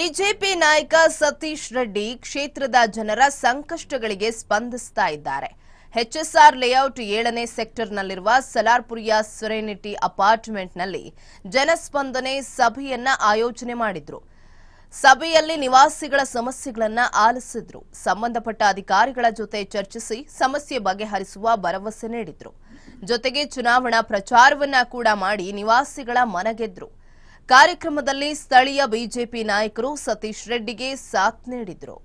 BJP ನಾಯಕ ಸತೀಶ್ ರೆಡ್ಡಿ ಕ್ಷೇತ್ರದ ಜನರ ಸಂಕಷ್ಟಗಳಿಗೆ ಸ್ಪಂದಿಸ್ತಾ ಇದ್ದಾರೆ ಎಚ್ಎಸ್ಆರ್ ಲೇಔಟ್ ಏಳನೇ ಸೆಕ್ಟರ್ನಲ್ಲಿರುವ ಸಲಾರ್ಪುರಿಯ ಸೆರೆನಿಟಿ ಅಪಾರ್ಟ್ಮೆಂಟ್ನಲ್ಲಿ ಜನಸ್ಪಂದನೆ ಸಭೆಯನ್ನ ಆಯೋಜನೆ ಮಾಡಿದ್ರು ಸಭೆಯಲ್ಲಿ ನಿವಾಸಿಗಳ ಸಮಸ್ಯೆಗಳನ್ನು ಆಲಿಸಿದ್ರು ಸಂಬಂಧಪಟ್ಟ ಅಧಿಕಾರಿಗಳ ಜೊತೆ ಚರ್ಚಿಸಿ ಸಮಸ್ಯೆ ಬಗೆಹರಿಸುವ ಭರವಸೆ ನೀಡಿದ್ರು ಜೊತೆಗೆ ಚುನಾವಣಾ ಪ್ರಚಾರವನ್ನ ಕೂಡ ಮಾಡಿ ನಿವಾಸಿಗಳ ಮನಗೆದ್ರು ಕಾರ್ಯಕ್ರಮದಲ್ಲಿ ಸ್ಥಳೀಯ ಬಿಜೆಪಿ ನಾಯಕರು ಸತೀಶ್ ರೆಡ್ಡಿಗೆ ಸಾಥ್ ನೀಡಿದರು